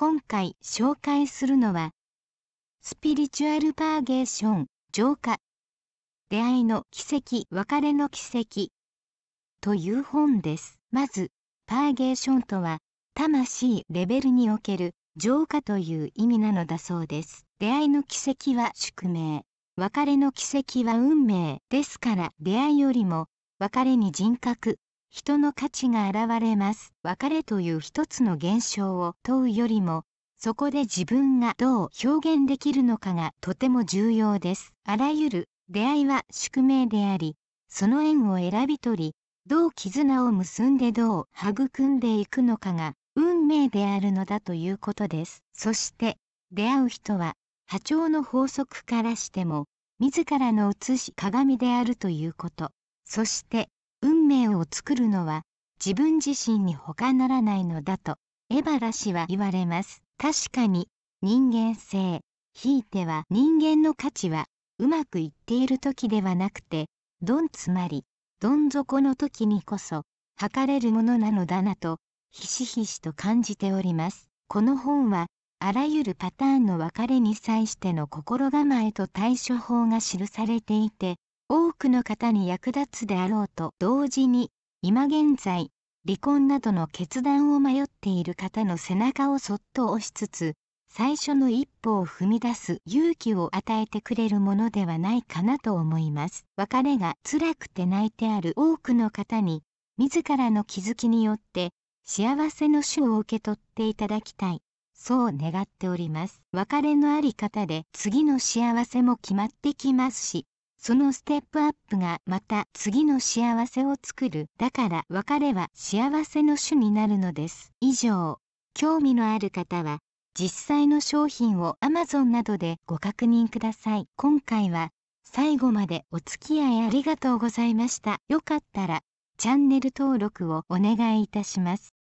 今回紹介するのは、スピリチュアルバーゲーション、浄化、出会いの奇跡、別れの奇跡という本です。まず、パーゲーションとは、魂レベルにおける浄化という意味なのだそうです。出会いの奇跡は宿命、別れの奇跡は運命ですから出会いよりも別れに人格、人の価値が現れます別れという一つの現象を問うよりもそこで自分がどう表現できるのかがとても重要ですあらゆる出会いは宿命でありその縁を選び取りどう絆を結んでどう育んでいくのかが運命であるのだということですそして出会う人は波長の法則からしても自らの写し鏡であるということそして命を作るのは自分自身に他ならないのだと江原氏は言われます。確かに人間性ひいては人間の価値はうまくいっている時ではなくてどんつまりどん底の時にこそ測れるものなのだなとひしひしと感じております。この本はあらゆるパターンの別れに際しての心構えと対処法が記されていて多くの方に役立つであろうと同時に今現在離婚などの決断を迷っている方の背中をそっと押しつつ最初の一歩を踏み出す勇気を与えてくれるものではないかなと思います別れが辛くて泣いてある多くの方に自らの気づきによって幸せの種を受け取っていただきたいそう願っております別れのあり方で次の幸せも決まってきますしそのステップアップがまた次の幸せを作る。だから別れは幸せの種になるのです。以上、興味のある方は実際の商品を Amazon などでご確認ください。今回は最後までお付き合いありがとうございました。よかったらチャンネル登録をお願いいたします。